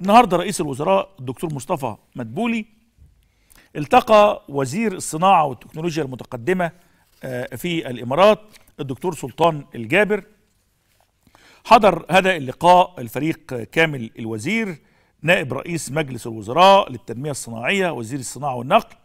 النهارده رئيس الوزراء الدكتور مصطفى مدبولي التقى وزير الصناعه والتكنولوجيا المتقدمه آه، في الامارات الدكتور سلطان الجابر حضر هذا اللقاء الفريق كامل الوزير نائب رئيس مجلس الوزراء للتنميه الصناعيه وزير الصناعه والنقل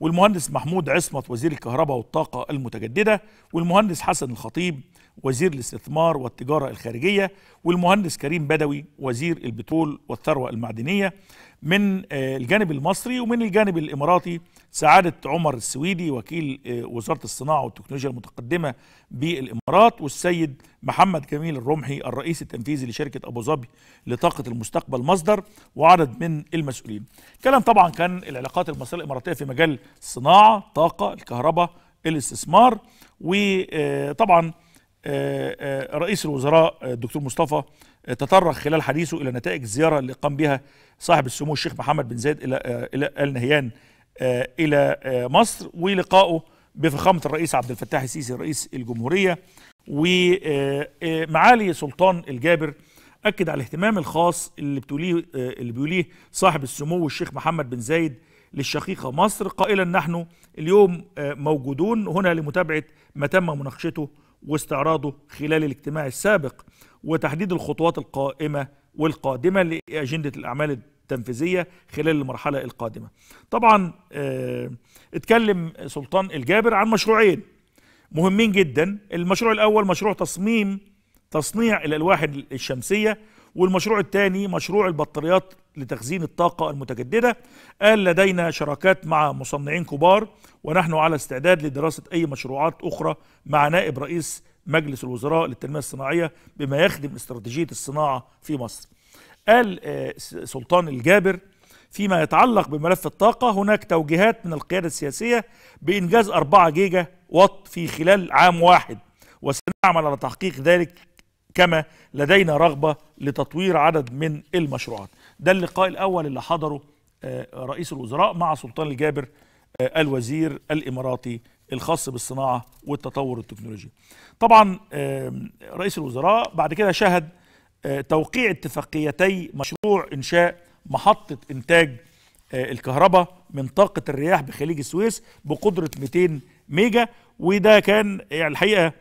والمهندس محمود عصمت وزير الكهرباء والطاقة المتجددة والمهندس حسن الخطيب وزير الاستثمار والتجارة الخارجية والمهندس كريم بدوي وزير البترول والثروة المعدنية من آه، الجانب المصري ومن الجانب الاماراتي سعاده عمر السويدي وكيل آه، وزاره الصناعه والتكنولوجيا المتقدمه بالامارات والسيد محمد جميل الرمحي الرئيس التنفيذي لشركه ابو ظبي لطاقه المستقبل مصدر وعدد من المسؤولين. كلام طبعا كان العلاقات المصريه الاماراتيه في مجال الصناعه، طاقه، الكهرباء، الاستثمار وطبعا آه، آه، رئيس الوزراء آه، الدكتور مصطفى تطرق خلال حديثه الى نتائج الزياره اللي قام بها صاحب السمو الشيخ محمد بن زايد الى الى ال نهيان الى مصر ولقائه بفخامه الرئيس عبد الفتاح السيسي رئيس الجمهوريه ومعالي سلطان الجابر اكد على الاهتمام الخاص اللي بتوليه اللي بيوليه صاحب السمو الشيخ محمد بن زايد للشقيقه مصر قائلا نحن اليوم موجودون هنا لمتابعه ما تم مناقشته واستعراضه خلال الاجتماع السابق وتحديد الخطوات القائمة والقادمة لأجندة الأعمال التنفيذية خلال المرحلة القادمة طبعا آه، اتكلم سلطان الجابر عن مشروعين مهمين جدا المشروع الأول مشروع تصميم تصنيع الألواح الشمسية والمشروع الثاني مشروع البطاريات لتخزين الطاقة المتجددة قال لدينا شراكات مع مصنعين كبار ونحن على استعداد لدراسة أي مشروعات أخرى مع نائب رئيس مجلس الوزراء للتنمية الصناعية بما يخدم استراتيجية الصناعة في مصر قال آه، سلطان الجابر فيما يتعلق بملف الطاقة هناك توجيهات من القيادة السياسية بإنجاز 4 جيجا وات في خلال عام واحد وسنعمل على تحقيق ذلك كما لدينا رغبة لتطوير عدد من المشروعات ده اللقاء الأول اللي حضره آه، رئيس الوزراء مع سلطان الجابر آه، الوزير الإماراتي الخاص بالصناعة والتطور التكنولوجي طبعا آه، رئيس الوزراء بعد كده شهد توقيع اتفاقيتي مشروع إنشاء محطة إنتاج الكهرباء من طاقة الرياح بخليج السويس بقدرة 200 ميجا وده كان يعني الحقيقة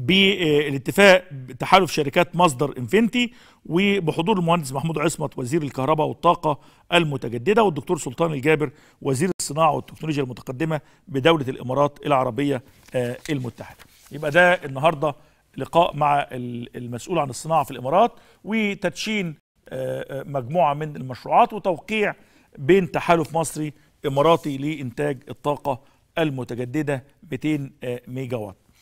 بالاتفاق تحالف شركات مصدر انفنتي وبحضور المهندس محمود عصمت وزير الكهرباء والطاقه المتجدده والدكتور سلطان الجابر وزير الصناعه والتكنولوجيا المتقدمه بدوله الامارات العربيه آه، المتحده. يبقى ده النهارده لقاء مع المسؤول عن الصناعه في الامارات وتدشين آه، آه، مجموعه من المشروعات وتوقيع بين تحالف مصري اماراتي لانتاج الطاقه المتجدده 200 ميجا وات.